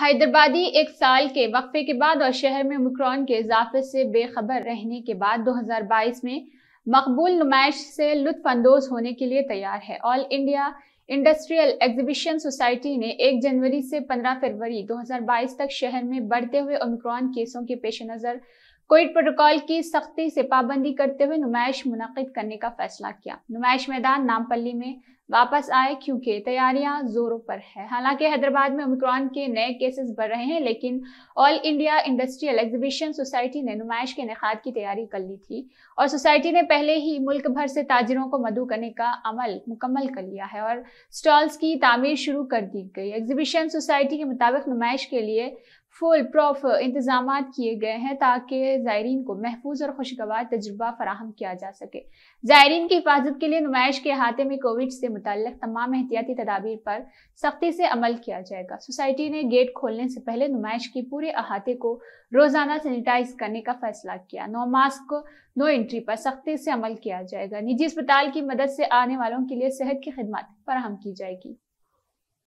हैदराबादी एक साल के वक्फे के बाद और शहर में ओमिक्रॉन के इजाफे से बेखबर रहने के बाद 2022 में मकबूल नुमाइश से लुफानंदोज़ होने के लिए तैयार है all India industrial exhibition society ने 1 जनवरी से 15 फरवरी 2022 तक शहर में बढ़ते हुए ओमिक्रॉन केसों के पेश नज़र कोविड प्रोटोकॉल की सख्ती से पाबंदी करते हुए नुमाइश मुनद करने का फैसला किया नुमाइश मैदान नामपल्ली में वापस आए क्योंकि तैयारियां जोरों पर है हालांकि हैदराबाद में ओमिक्रॉन के नए केसेस बढ़ रहे हैं लेकिन all India industrial exhibition society ने नुमाइश के इनकाद की तैयारी कर ली थी और सोसाइटी ने पहले ही मुल्क भर से ताजरों को मधु करने का अमल मुकम्मल कर लिया है और स्टॉल्स की तामीर शुरू कर दी गई एग्जीबिशन सोसाइटी के मुताबिक नुमाइश के लिए फुल प्रॉफ इंतजाम किए गए हैं ताकि ज़ायरीन को महफूज और खुशगवार तजुर्बा फराहम किया जा सके ज़ायरीन की हिफाजत के लिए नुमाइश के अहाते में कोविड से मुतल तमाम एहतियाती तदाबीर पर सख्ती से अमल किया जाएगा सोसाइटी ने गेट खोलने से पहले नुमाइश के पूरे अहाते को रोज़ाना सैनिटाइज करने का फैसला किया नो मास्क नो एंट्री पर सख्ती से अमल किया जाएगा निजी अस्पताल की मदद से आने वालों के लिए सेहत की खिदमत फराहम की जाएगी